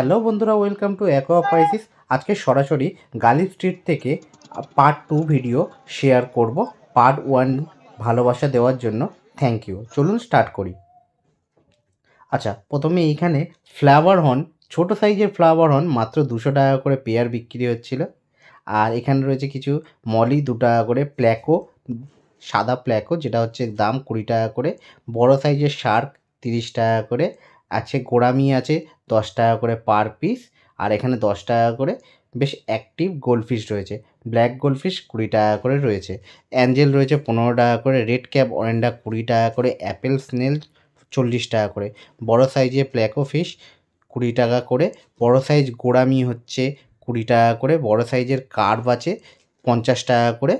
hello বন্ধুরা welcome to aqua আজকে সরাসরি গালি স্ট্রিট থেকে পার্ট টু ভিডিও শেয়ার করব পার্ট ওয়ান ভালোবাসা দেওয়ার জন্য থ্যাংক ইউ চলুন স্টার্ট করি আচ্ছা প্রথমে এইখানে ফ্লাওয়ার হর্ন ছোট সাইজের ফ্লাওয়ার হর্ন মাত্র দুশো টাকা করে পেয়ার বিক্রি হচ্ছিল আর এখানে রয়েছে কিছু মলি দু টাকা করে প্ল্যাকো সাদা প্ল্যাকো যেটা হচ্ছে দাম কুড়ি টাকা করে বড় সাইজের শার্ক তিরিশ টাকা করে আছে গোড়ামি আছে দশ টাকা করে পার পিস আর এখানে দশ টাকা করে বেশ অ্যাক্টিভ গোল্ডফিশ রয়েছে ব্ল্যাক গোল্ডফিশ কুড়ি টাকা করে রয়েছে অ্যাঞ্জেল রয়েছে পনেরো টাকা করে রেড ক্যাপ অরেন্ডা কুড়ি টাকা করে অ্যাপেল স্নেল চল্লিশ টাকা করে বড় সাইজে প্ল্যাকো ফিশ কুড়ি টাকা করে বড় সাইজ গোড়ামি হচ্ছে কুড়ি টাকা করে বড় সাইজের কার্ভ আছে পঞ্চাশ টাকা করে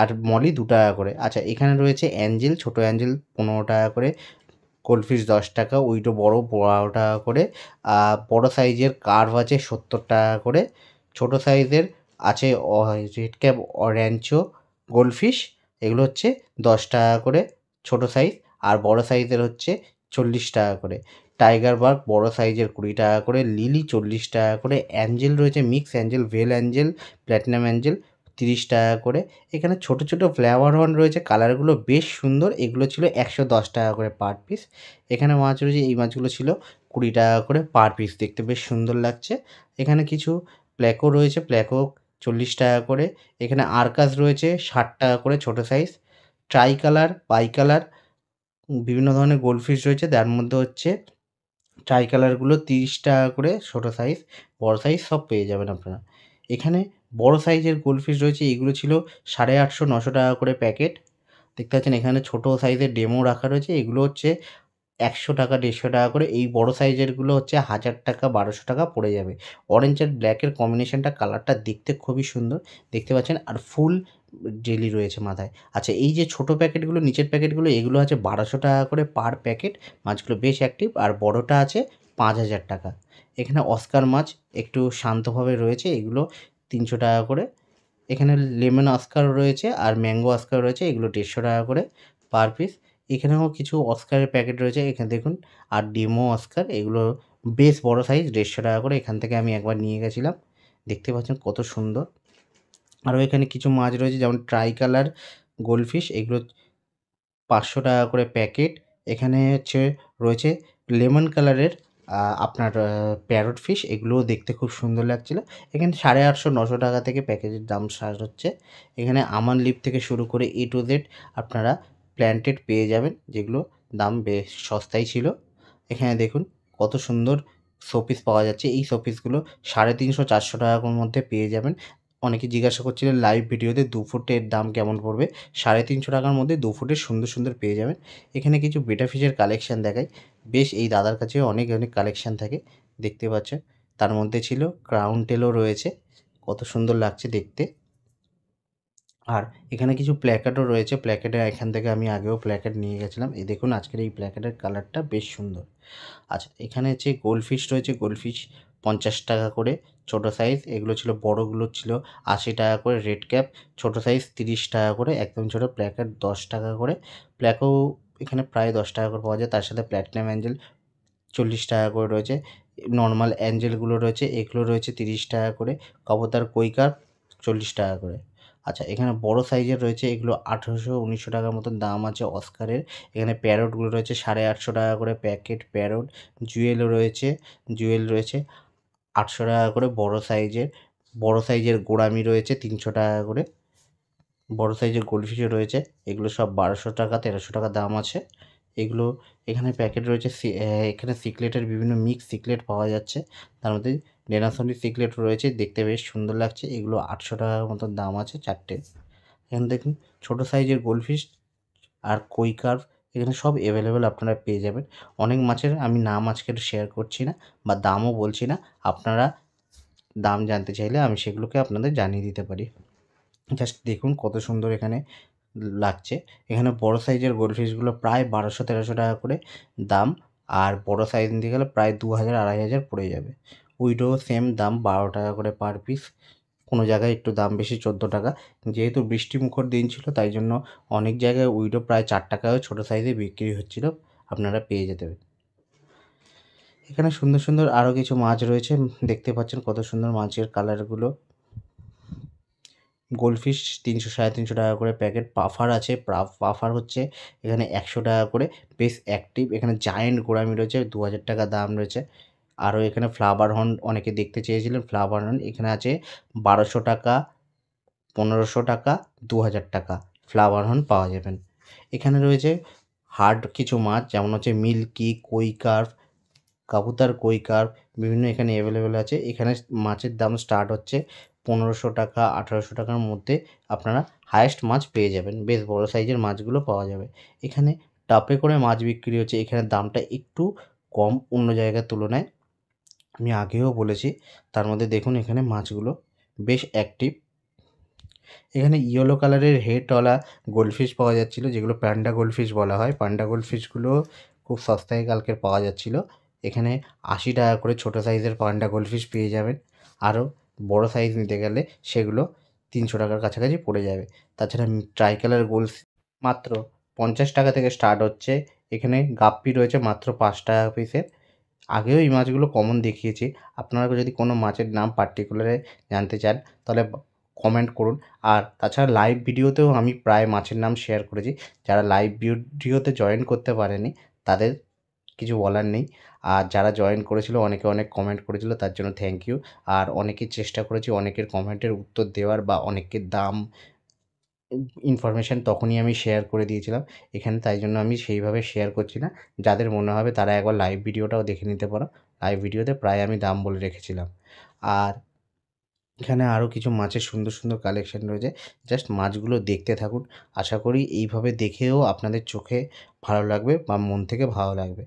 আর মলি দু টাকা করে আচ্ছা এখানে রয়েছে অ্যাঞ্জেল ছোটো অ্যাঞ্জেল পনেরো টাকা করে কোল্ড ফিশ দশ টাকা উইডো বড় বারো টাকা করে বড় সাইজের কার্ভ আছে সত্তর টাকা করে ছোট সাইজের আছে রেড ক্যাপ অরেঞ্চো গোল্ড ফিশ এগুলো হচ্ছে দশ টাকা করে ছোট সাইজ আর বড় সাইজের হচ্ছে চল্লিশ টাকা করে টাইগার বার্গ বড় সাইজের কুড়ি টাকা করে লিলি চল্লিশ টাকা করে অ্যাঞ্জেল রয়েছে mix angel veil angel platinum angel তিরিশ টাকা করে এখানে ছোট ছোট ফ্লেভার হর্ন রয়েছে কালারগুলো বেশ সুন্দর এগুলো ছিল একশো দশ টাকা করে পার পিস এখানে মাছ রয়েছে এই মাছগুলো ছিল কুড়ি টাকা করে পার পিস দেখতে বেশ সুন্দর লাগছে এখানে কিছু প্ল্যাকো রয়েছে প্ল্যাকো চল্লিশ টাকা করে এখানে আরকাস রয়েছে ষাট টাকা করে ছোট size tricolour bicolour বিভিন্ন ধরনের গোল্ডফিশ রয়েছে তার মধ্যে হচ্ছে ট্রাই কালারগুলো তিরিশ টাকা করে ছোটো সাইজ বড় সাইজ সব পেয়ে যাবেন আপনারা এখানে বড় সাইজের ফিশ রয়েছে এগুলো ছিল সাড়ে আটশো নশো টাকা করে প্যাকেট দেখতে পাচ্ছেন এখানে ছোট সাইজের ডেমো রাখা রয়েছে এগুলো হচ্ছে একশো টাকা দেড়শো টাকা করে এই বড় সাইজেরগুলো হচ্ছে হাজার টাকা বারোশো টাকা পড়ে যাবে অরেঞ্জ আর ব্ল্যাকের কম্বিনেশানটা কালারটা দেখতে খুবই সুন্দর দেখতে পাচ্ছেন আর ফুল জেলি রয়েছে মাথায় আচ্ছা এই যে ছোট প্যাকেটগুলো নিচের প্যাকেটগুলো এগুলো আছে বারোশো টাকা করে পার প্যাকেট মাছগুলো বেশ অ্যাক্টিভ আর বড়টা আছে পাঁচ হাজার টাকা এখানে অস্কার মাছ একটু শান্তভাবে রয়েছে এগুলো তিনশো টাকা করে এখানে লেমন অস্কার রয়েছে আর ম্যাঙ্গো অস্কার রয়েছে এগুলো দেড়শো টাকা করে পার পিস এখানেও কিছু অস্কারের প্যাকেট রয়েছে এখানে দেখুন আর ডিমো অস্কার এগুলো বেশ বড় সাইজ দেড়শো টাকা করে এখান থেকে আমি একবার নিয়ে গেছিলাম দেখতে পাচ্ছেন কত সুন্দর আরও এখানে কিছু মাছ রয়েছে যেমন ট্রাই কালার গোলফিশ এগুলো পাঁচশো টাকা করে প্যাকেট এখানে হচ্ছে রয়েছে লেমন কালারের আপনার প্যারট ফিশ এগুলোও দেখতে খুব সুন্দর লাগছিলো এখানে সাড়ে আটশো নশো টাকা থেকে প্যাকেজের দাম সার হচ্ছে এখানে আমান লিপ থেকে শুরু করে এ টু জেড আপনারা প্ল্যান্টেড পেয়ে যাবেন যেগুলো দাম বেশ সস্তাই ছিল এখানে দেখুন কত সুন্দর শোপিস পাওয়া যাচ্ছে এই শোপিসগুলো সাড়ে তিনশো চারশো টাকার মধ্যে পেয়ে যাবেন অনেকে জিজ্ঞাসা করছিলেন লাইভ ভিডিওতে দু ফুটের দাম কেমন পড়বে সাড়ে তিনশো টাকার মধ্যে দু ফুটের সুন্দর সুন্দর পেয়ে যাবেন এখানে কিছু বেটা ফিশের কালেকশান দেখাই বেশ এই দাদার কাছে অনেক অনেক কালেকশান থাকে দেখতে পাচ্ছেন তার মধ্যে ছিল ক্রাউন টেলও রয়েছে কত সুন্দর লাগছে দেখতে আর এখানে কিছু প্ল্যাকেটও রয়েছে প্ল্যাকেটে এখান থেকে আমি আগেও প্ল্যাকেট নিয়ে গেছিলাম এই দেখুন আজকের এই প্ল্যাকেটের কালারটা বেশ সুন্দর আচ্ছা এখানে যে গোল্ডফিশ রয়েছে গোল্ডফিশ পঞ্চাশ টাকা করে ছোট সাইজ এগুলো ছিল বড়গুলো ছিল আশি টাকা করে রেড ক্যাপ ছোট সাইজ তিরিশ টাকা করে একদম ছোটো প্ল্যাকেট দশ টাকা করে প্ল্যাকও এখানে প্রায় দশ টাকা করে পাওয়া যায় তার সাথে প্ল্যাটিনাম অ্যাঞ্জেল চল্লিশ টাকা করে রয়েছে নর্মাল অ্যাঞ্জেলগুলো রয়েছে এগুলো রয়েছে তিরিশ টাকা করে কবতার কৈকার চল্লিশ টাকা করে আচ্ছা এখানে বড় সাইজের রয়েছে এগুলো আঠেরোশো উনিশশো টাকার মতন দাম আছে অস্কারের এখানে প্যারটগুলো রয়েছে সাড়ে আটশো টাকা করে প্যাকেট প্যারট জুয়েলও রয়েছে জুয়েল রয়েছে আটশো টাকা করে বড় সাইজের বড় সাইজের গোড়ামি রয়েছে তিনশো টাকা করে বড় সাইজের গোলফিশও রয়েছে এগুলো সব বারোশো টাকা তেরোশো টাকা দাম আছে এগুলো এখানে প্যাকেট রয়েছে এখানে সিকলেটের বিভিন্ন মিক্স সিকলেট পাওয়া যাচ্ছে তার মধ্যে ডেনাসনি সিক্রেট রয়েছে দেখতে বেশ সুন্দর লাগছে এগুলো আটশো টাকার মতো দাম আছে চারটে এখানে দেখুন ছোটো সাইজের গোলফিশ আর কই এখানে সব অ্যাভেলেবেল আপনারা পেয়ে যাবেন অনেক মাছের আমি নাম আজকে শেয়ার করছি না বা দামও বলছি না আপনারা দাম জানতে চাইলে আমি সেগুলোকে আপনাদের জানিয়ে দিতে পারি জাস্ট দেখুন কত সুন্দর এখানে লাগছে এখানে বড় সাইজের গোলফিশগুলো প্রায় বারোশো তেরোশো টাকা করে দাম আর বড়ো সাইজ নিতে গেলে প্রায় দু হাজার আড়াই হাজার পড়ে যাবে উইডো সেম দাম বারো টাকা করে পার পিস কোনো জায়গায় একটু দাম বেশি চোদ্দো টাকা যেহেতু বৃষ্টিমুখর দিন ছিল তাই জন্য অনেক জায়গায় উইডো প্রায় চার টাকায় ছোটো সাইজে বিক্রি হচ্ছিল আপনারা পেয়ে যেতে এখানে সুন্দর সুন্দর আরও কিছু মাছ রয়েছে দেখতে পাচ্ছেন কত সুন্দর মাছের কালারগুলো গোলফিশ তিনশো সাড়ে তিনশো টাকা করে প্যাকেট পাফার আছে পাফার হচ্ছে এখানে একশো টাকা করে বেশ অ্যাক্টিভ এখানে জায়েন্ট গোড়ামি রয়েছে দু হাজার টাকা দাম রয়েছে আরও এখানে ফ্লাভার হর্ন অনেকে দেখতে চেয়েছিলেন ফ্লাভার হর্ন এখানে আছে বারোশো টাকা পনেরোশো টাকা দু হাজার টাকা ফ্লাভার হর্ন পাওয়া যাবেন এখানে রয়েছে হার্ড কিছু মাছ যেমন হচ্ছে মিল্কি কই কার্ভ কাবুতার কই কার্ভ বিভিন্ন এখানে অ্যাভেলেবেল আছে এখানে মাছের দাম স্টার্ট হচ্ছে পনেরোশো টাকা আঠারোশো টাকার মধ্যে আপনারা হায়েস্ট মাছ পেয়ে যাবেন বেশ বড় সাইজের মাছগুলো পাওয়া যাবে এখানে টাপে করে মাছ বিক্রি হচ্ছে এখানে দামটা একটু কম অন্য জায়গার তুলনায় আমি আগেও বলেছি তার মধ্যে দেখুন এখানে মাছগুলো বেশ অ্যাক্টিভ এখানে ইয়েলো কালারের হেডওয়ালা গোল্ডফিশ পাওয়া যাচ্ছিলো যেগুলো প্যান্ডা গোল্ডফিশ বলা হয় প্যান্ডা গোল্ডফিশগুলো খুব সস্তায় কালকের পাওয়া যাচ্ছিল এখানে আশি টাকা করে ছোটো সাইজের পান্ডা গোল্ডফিশ পেয়ে যাবেন আরও বড় সাইজ নিতে গেলে সেগুলো তিনশো টাকার কাছাকাছি পড়ে যাবে তাছাড়া ট্রাই কালার গোল্ড মাত্র পঞ্চাশ টাকা থেকে স্টার্ট হচ্ছে এখানে গাপ্পি রয়েছে মাত্র পাঁচ টাকা পিসের আগেও এই মাছগুলো কমন দেখিয়েছি আপনারা যদি কোনো মাছের নাম পার্টিকুলারে জানতে চান তাহলে কমেন্ট করুন আর তাছাড়া লাইভ ভিডিওতেও আমি প্রায় মাছের নাম শেয়ার করেছি যারা লাইভ ভিডিওতে জয়েন করতে পারেনি তাদের কিছু বলার নেই আর যারা জয়েন করেছিল অনেকে অনেক কমেন্ট করেছিল তার জন্য থ্যাংক ইউ আর অনেকে চেষ্টা করেছি অনেকের কমেন্টের উত্তর দেওয়ার বা অনেকের দাম ইনফরমেশান তখনই আমি শেয়ার করে দিয়েছিলাম এখানে তাই জন্য আমি সেইভাবে শেয়ার করছি না যাদের মনে হবে তারা একবার লাইভ ভিডিওটাও দেখে নিতে পারো লাইভ ভিডিওতে প্রায় আমি দাম বলে রেখেছিলাম আর এখানে আরও কিছু মাছের সুন্দর সুন্দর কালেকশান রয়েছে জাস্ট মাছগুলো দেখতে থাকুন আশা করি এইভাবে দেখেও আপনাদের চোখে ভালো লাগবে বা মন থেকে ভালো লাগবে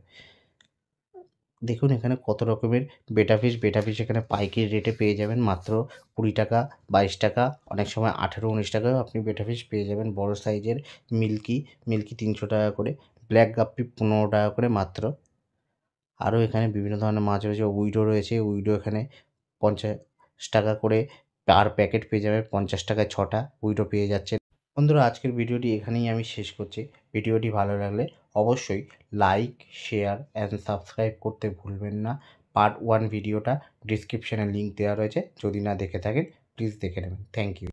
দেখুন এখানে কত রকমের বেটা ফিস বেটা ফিস এখানে পাইকারি রেটে পেয়ে যাবেন মাত্র কুড়ি টাকা বাইশ টাকা অনেক সময় আঠেরো উনিশ টাকায় আপনি বেটা ফিস পেয়ে যাবেন বড় সাইজের মিল্কি মিল্কি তিনশো টাকা করে ব্ল্যাক গাপ্পি পনেরো টাকা করে মাত্র আরও এখানে বিভিন্ন ধরনের মাছ রয়েছে উইডো রয়েছে উইডো এখানে পঞ্চাশ টাকা করে পার প্যাকেট পেয়ে যাবেন পঞ্চাশ টাকায় ছটা উইডো পেয়ে যাচ্ছে বন্ধুরা আজকের ভিডিওটি এখানেই আমি শেষ করছি ভিডিওটি ভালো লাগলে অবশ্যই লাইক শেয়ার অ্যান্ড সাবস্ক্রাইব করতে ভুলবেন না পার্ট ওয়ান ভিডিওটা ডিসক্রিপশানে লিঙ্ক দেওয়া রয়েছে যদি না দেখে থাকেন প্লিজ দেখে নেবেন থ্যাংক ইউ